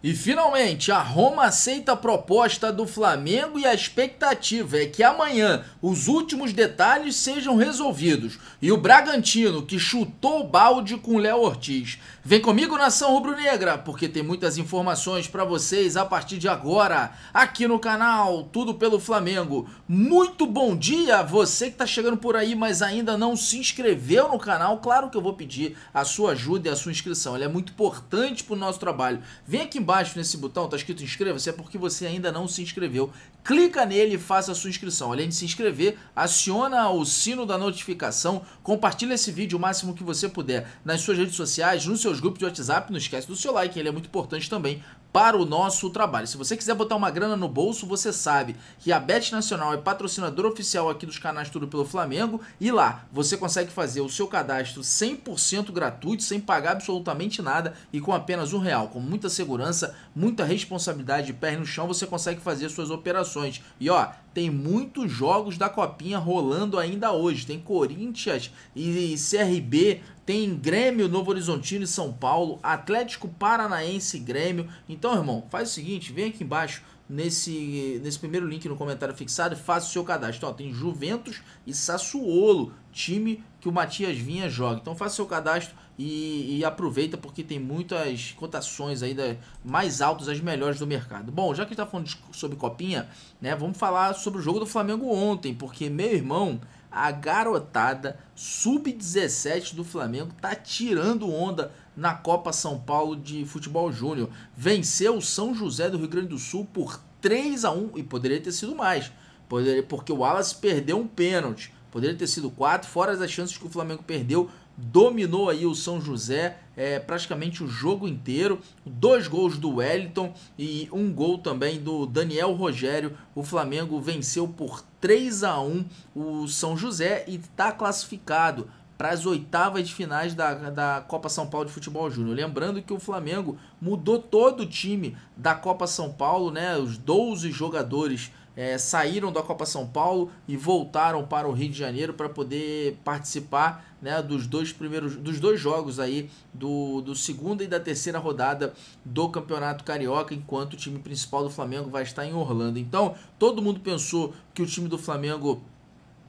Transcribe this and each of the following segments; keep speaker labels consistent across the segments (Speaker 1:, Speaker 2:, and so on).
Speaker 1: E finalmente, a Roma aceita a proposta do Flamengo e a expectativa é que amanhã os últimos detalhes sejam resolvidos. E o Bragantino, que chutou o balde com Léo Ortiz. Vem comigo, nação rubro-negra, porque tem muitas informações para vocês a partir de agora, aqui no canal Tudo pelo Flamengo. Muito bom dia você que está chegando por aí, mas ainda não se inscreveu no canal. Claro que eu vou pedir a sua ajuda e a sua inscrição, ela é muito importante para o nosso trabalho. Vem aqui embaixo nesse botão, está escrito inscreva-se, é porque você ainda não se inscreveu clica nele e faça a sua inscrição. Além de se inscrever, aciona o sino da notificação, compartilha esse vídeo o máximo que você puder nas suas redes sociais, nos seus grupos de WhatsApp, não esquece do seu like, ele é muito importante também para o nosso trabalho. Se você quiser botar uma grana no bolso, você sabe que a Bet Nacional é patrocinadora oficial aqui dos canais Tudo pelo Flamengo e lá você consegue fazer o seu cadastro 100% gratuito, sem pagar absolutamente nada e com apenas um real. Com muita segurança, muita responsabilidade, de pé no chão, você consegue fazer suas operações e ó, tem muitos jogos da Copinha rolando ainda hoje. Tem Corinthians e CRB, tem Grêmio Novo Horizontino e São Paulo, Atlético Paranaense e Grêmio. Então, irmão, faz o seguinte, vem aqui embaixo nesse, nesse primeiro link no comentário fixado faça o seu cadastro. Então, ó, tem Juventus e Sassuolo, time que o Matias Vinha joga. Então faça o seu cadastro e, e, aproveita porque tem muitas cotações aí da, mais altas, as melhores do mercado. Bom, já que está falando de, sobre copinha, né, vamos falar sobre o jogo do Flamengo ontem, porque meu irmão, a garotada sub-17 do Flamengo tá tirando onda na Copa São Paulo de Futebol Júnior. Venceu o São José do Rio Grande do Sul por 3 a 1 e poderia ter sido mais, poderia, porque o Wallace perdeu um pênalti. Poderia ter sido 4, fora as chances que o Flamengo perdeu, dominou aí o São José é, praticamente o jogo inteiro. Dois gols do Wellington e um gol também do Daniel Rogério. O Flamengo venceu por 3 a 1 o São José e está classificado para as oitavas de finais da, da Copa São Paulo de Futebol Júnior. Lembrando que o Flamengo mudou todo o time da Copa São Paulo, né? Os 12 jogadores é, saíram da Copa São Paulo e voltaram para o Rio de Janeiro para poder participar né, dos dois primeiros dos dois jogos aí do, do segunda e da terceira rodada do Campeonato Carioca, enquanto o time principal do Flamengo vai estar em Orlando. Então, todo mundo pensou que o time do Flamengo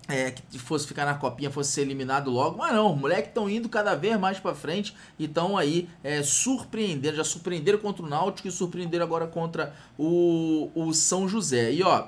Speaker 1: é, que fosse ficar na copinha, fosse ser eliminado logo, mas não, os moleques estão indo cada vez mais para frente e estão aí é, surpreendendo, já surpreenderam contra o Náutico e surpreenderam agora contra o, o São José. E ó,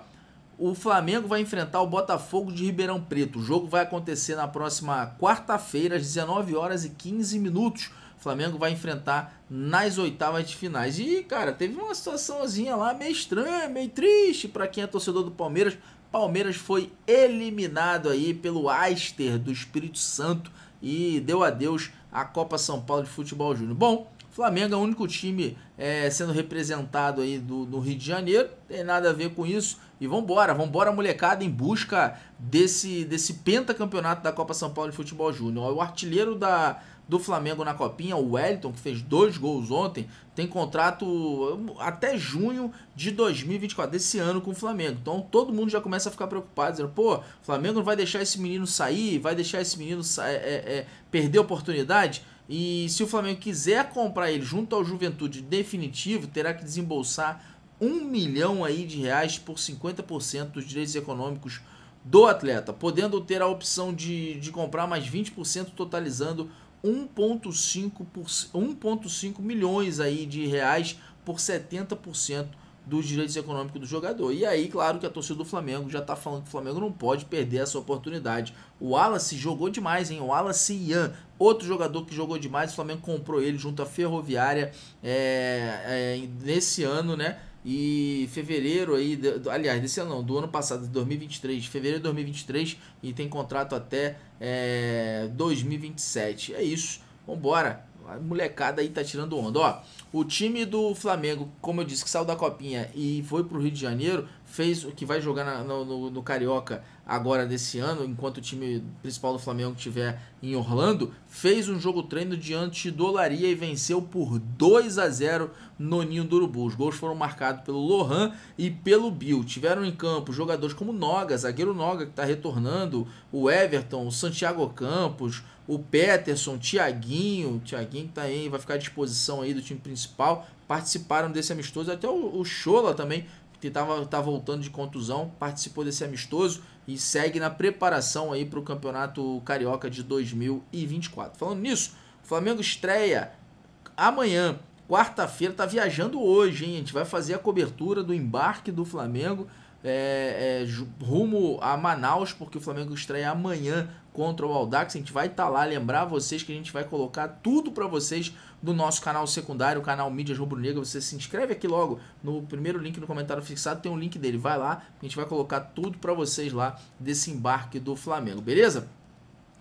Speaker 1: o Flamengo vai enfrentar o Botafogo de Ribeirão Preto. O jogo vai acontecer na próxima quarta-feira, às 19 horas e 15 minutos. O Flamengo vai enfrentar nas oitavas de finais. E, cara, teve uma situaçãozinha lá meio estranha, meio triste para quem é torcedor do Palmeiras. Palmeiras foi eliminado aí pelo Aster do Espírito Santo e deu adeus à Copa São Paulo de Futebol Júnior. Bom, Flamengo é o único time é, sendo representado aí do, do, Rio de Janeiro, tem nada a ver com isso. E vambora, vambora, molecada, em busca desse, desse pentacampeonato da Copa São Paulo de Futebol Júnior. O artilheiro da, do Flamengo na Copinha, o Wellington, que fez dois gols ontem, tem contrato hum, até junho de 2024, desse ano com o Flamengo. Então todo mundo já começa a ficar preocupado, dizendo, pô, o Flamengo não vai deixar esse menino sair, vai deixar esse menino é, é, é, perder a oportunidade. E se o Flamengo quiser comprar ele junto ao Juventude definitivo, terá que desembolsar um milhão aí de reais por 50% dos direitos econômicos do atleta, podendo ter a opção de, de comprar mais 20%, totalizando 1,5 milhões aí de reais por 70% dos direitos econômicos do jogador. E aí, claro que a torcida do Flamengo já está falando que o Flamengo não pode perder essa oportunidade. O Wallace jogou demais, hein? O Wallace Ian, outro jogador que jogou demais, o Flamengo comprou ele junto à Ferroviária é, é, nesse ano, né? e fevereiro aí, aliás, desse ano não, do ano passado, de 2023, fevereiro de 2023 e tem contrato até é, 2027. É isso, vambora. A molecada aí tá tirando onda, ó. O time do Flamengo, como eu disse, que saiu da Copinha e foi para o Rio de Janeiro, fez o que vai jogar na, no, no, no, Carioca agora desse ano, enquanto o time principal do Flamengo estiver em Orlando, fez um jogo treino diante do Olaria e venceu por 2 a 0 no Ninho do Urubu. Os gols foram marcados pelo Lohan e pelo Bill. Tiveram em campo jogadores como Noga, zagueiro Noga que está retornando, o Everton, o Santiago Campos, o Peterson, o Thiaguinho, o Thiaguinho que está aí, vai ficar à disposição aí do time principal participaram desse amistoso, até o, o Chola também, que estava tá voltando de contusão, participou desse amistoso e segue na preparação aí para o Campeonato Carioca de 2024. Falando nisso, o Flamengo estreia amanhã, quarta-feira, tá viajando hoje, hein? A gente vai fazer a cobertura do embarque do Flamengo é, é, rumo a Manaus, porque o Flamengo estreia amanhã contra o Aldax. A gente vai estar tá lá, lembrar vocês que a gente vai colocar tudo para vocês do nosso canal secundário, o canal Mídias Rubro Negra. Você se inscreve aqui logo no primeiro link no comentário fixado, tem um link dele. Vai lá, a gente vai colocar tudo para vocês lá desse embarque do Flamengo, beleza?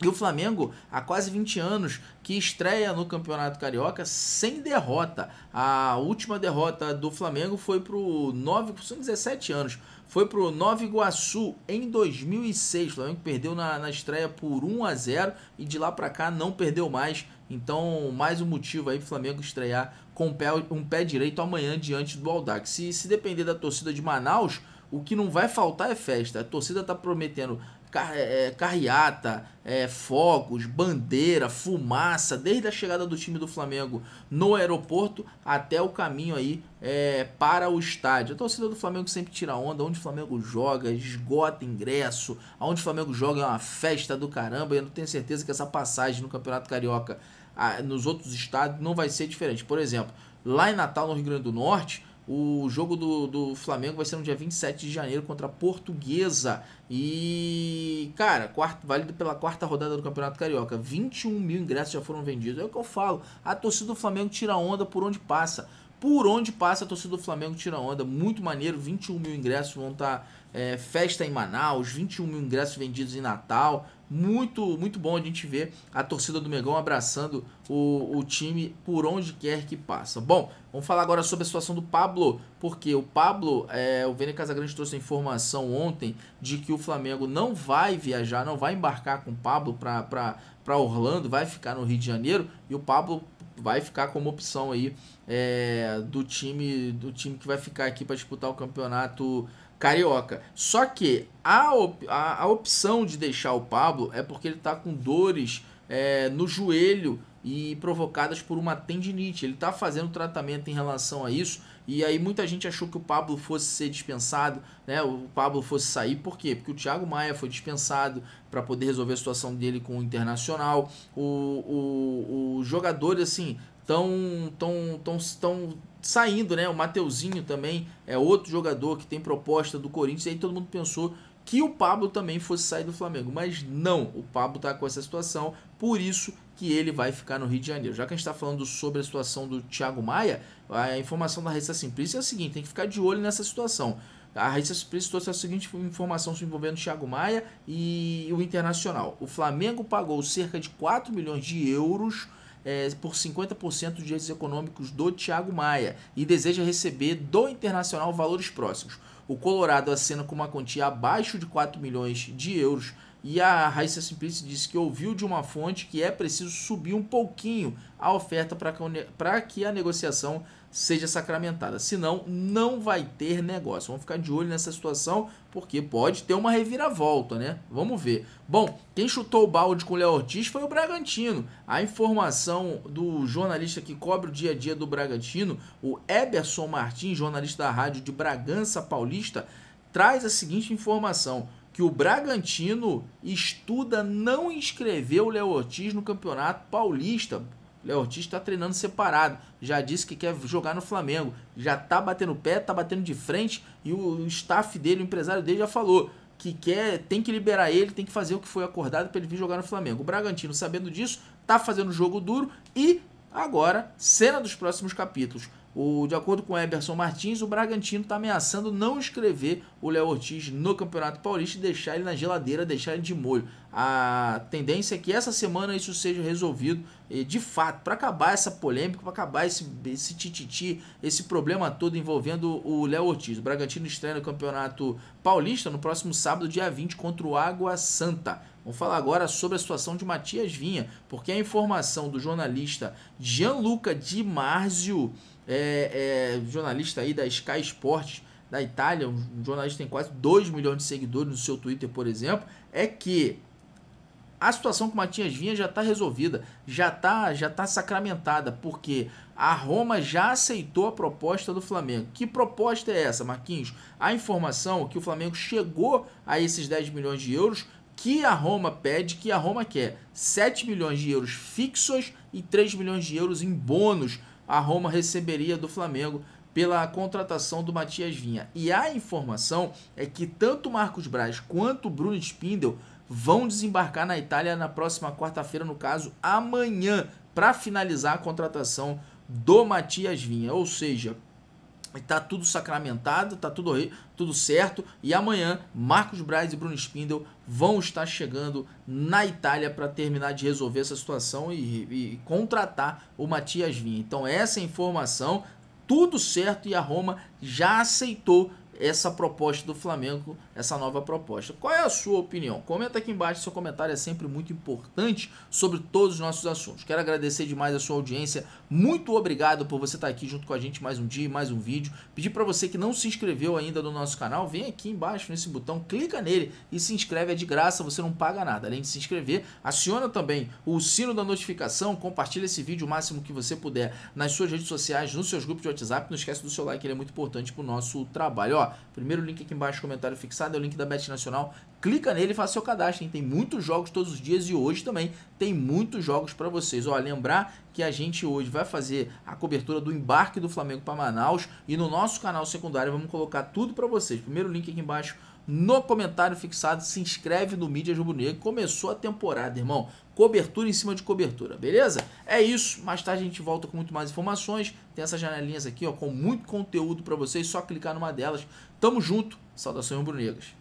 Speaker 1: E o Flamengo, há quase 20 anos, que estreia no Campeonato Carioca sem derrota. A última derrota do Flamengo foi para o 9, são 17 anos, foi para o Nova Iguaçu em 2006. O Flamengo perdeu na, na estreia por 1 a 0 e de lá para cá não perdeu mais. Então, mais um motivo aí para o Flamengo estrear com um pé, um pé direito amanhã diante do Aldax. Se, se depender da torcida de Manaus, o que não vai faltar é festa. A torcida está prometendo car é, é, carreata, é, fogos, bandeira, fumaça, desde a chegada do time do Flamengo no aeroporto até o caminho aí é, para o estádio. A torcida do Flamengo sempre tira onda, onde o Flamengo joga, esgota ingresso, aonde o Flamengo joga é uma festa do caramba, e eu não tenho certeza que essa passagem no Campeonato Carioca a, nos outros estados não vai ser diferente. Por exemplo, lá em Natal, no Rio Grande do Norte, o jogo do, do Flamengo vai ser no dia 27 de janeiro contra a Portuguesa. E, cara, quarto, válido pela quarta rodada do Campeonato Carioca. 21 mil ingressos já foram vendidos. É o que eu falo. A torcida do Flamengo tira onda por onde passa por onde passa a torcida do Flamengo tira onda. Muito maneiro, 21 mil ingressos vão estar. Tá, é, festa em Manaus, 21 mil ingressos vendidos em Natal muito muito bom a gente ver a torcida do Megão abraçando o, o time por onde quer que passa. Bom, vamos falar agora sobre a situação do Pablo, porque o Pablo, é, o Vene Casagrande trouxe a informação ontem de que o Flamengo não vai viajar, não vai embarcar com o Pablo para Orlando, vai ficar no Rio de Janeiro e o Pablo vai ficar como opção aí é, do time do time que vai ficar aqui para disputar o campeonato carioca. Só que a, op a, a, opção de deixar o Pablo é porque ele está com dores é, no joelho e provocadas por uma tendinite. Ele está fazendo tratamento em relação a isso e aí muita gente achou que o Pablo fosse ser dispensado, né? O Pablo fosse sair, por quê? Porque o Thiago Maia foi dispensado para poder resolver a situação dele com o Internacional. O, o, o jogador, assim, estão tão, tão, tão saindo, né? O Mateuzinho também é outro jogador que tem proposta do Corinthians. E aí todo mundo pensou que o Pablo também fosse sair do Flamengo, mas não. O Pablo está com essa situação, por isso que ele vai ficar no Rio de Janeiro. Já que a gente está falando sobre a situação do Thiago Maia, a informação da Raíssa Simplício é a seguinte: tem que ficar de olho nessa situação. A Raíssa Simplício trouxe a seguinte informação se envolvendo o Thiago Maia e o Internacional. O Flamengo pagou cerca de 4 milhões de euros é, por 50% dos direitos econômicos do Tiago Maia e deseja receber do Internacional valores próximos. O Colorado acena com uma quantia abaixo de 4 milhões de euros e a Raíssa Simplice disse que ouviu de uma fonte que é preciso subir um pouquinho a oferta para que a negociação seja sacramentada. Senão, não vai ter negócio. Vamos ficar de olho nessa situação, porque pode ter uma reviravolta, né? Vamos ver. Bom, quem chutou o balde com o Léo Ortiz foi o Bragantino. A informação do jornalista que cobre o dia a dia do Bragantino, o Eberson Martins, jornalista da rádio de Bragança Paulista, traz a seguinte informação que o Bragantino estuda não inscrever o Léo Ortiz no Campeonato Paulista. Léo Ortiz está treinando separado, já disse que quer jogar no Flamengo, já tá batendo pé, tá batendo de frente e o staff dele, o empresário dele já falou que quer, tem que liberar ele, tem que fazer o que foi acordado para ele vir jogar no Flamengo. O Bragantino, sabendo disso, tá fazendo jogo duro e agora cena dos próximos capítulos. O, de acordo com Eberson Martins, o Bragantino está ameaçando não escrever o Léo Ortiz no Campeonato Paulista e deixar ele na geladeira, deixar ele de molho. A tendência é que essa semana isso seja resolvido de fato, para acabar essa polêmica, para acabar esse, esse tititi, esse problema todo envolvendo o Léo Ortiz. O Bragantino estreia no Campeonato Paulista no próximo sábado, dia 20, contra o Água Santa. Vamos falar agora sobre a situação de Matias Vinha, porque a informação do jornalista Gianluca Di Marzio é, é, jornalista aí da Sky Sports da Itália, um jornalista tem quase 2 milhões de seguidores no seu Twitter, por exemplo, é que a situação com Matias Vinha já está resolvida, já está já tá sacramentada, porque a Roma já aceitou a proposta do Flamengo. Que proposta é essa, Marquinhos? A informação que o Flamengo chegou a esses 10 milhões de euros que a Roma pede, que a Roma quer 7 milhões de euros fixos e 3 milhões de euros em bônus a Roma receberia do Flamengo pela contratação do Matias Vinha. E a informação é que tanto Marcos Braz quanto Bruno Spindel vão desembarcar na Itália na próxima quarta-feira, no caso, amanhã, para finalizar a contratação do Matias Vinha. Ou seja, Está tudo sacramentado, está tudo, aí, tudo certo. E amanhã, Marcos Braz e Bruno Spindel vão estar chegando na Itália para terminar de resolver essa situação e, e contratar o Matias Vinha. Então, essa informação, tudo certo e a Roma já aceitou essa proposta do Flamengo, essa nova proposta. Qual é a sua opinião? Comenta aqui embaixo, seu comentário é sempre muito importante sobre todos os nossos assuntos. Quero agradecer demais a sua audiência, muito obrigado por você estar aqui junto com a gente mais um dia, mais um vídeo. Pedir para você que não se inscreveu ainda no nosso canal, vem aqui embaixo nesse botão, clica nele e se inscreve, é de graça, você não paga nada. Além de se inscrever, aciona também o sino da notificação, compartilha esse vídeo o máximo que você puder nas suas redes sociais, nos seus grupos de WhatsApp, não esquece do seu like, ele é muito importante para o nosso trabalho. Ó, primeiro link aqui embaixo, comentário fixado, é o link da Bet Nacional. Clica nele e faça seu cadastro, hein? Tem muitos jogos todos os dias e hoje também tem muitos jogos para vocês. Ó, lembrar que a gente hoje vai fazer a cobertura do embarque do Flamengo para Manaus e no nosso canal secundário vamos colocar tudo para vocês. Primeiro link aqui embaixo, no comentário fixado, se inscreve no Mídia Rubro Negro. Começou a temporada, irmão. Cobertura em cima de cobertura, beleza? É isso. Mais tarde a gente volta com muito mais informações. Tem essas janelinhas aqui, ó, com muito conteúdo para vocês. Só clicar numa delas. Tamo junto. Saudações rubro-negras.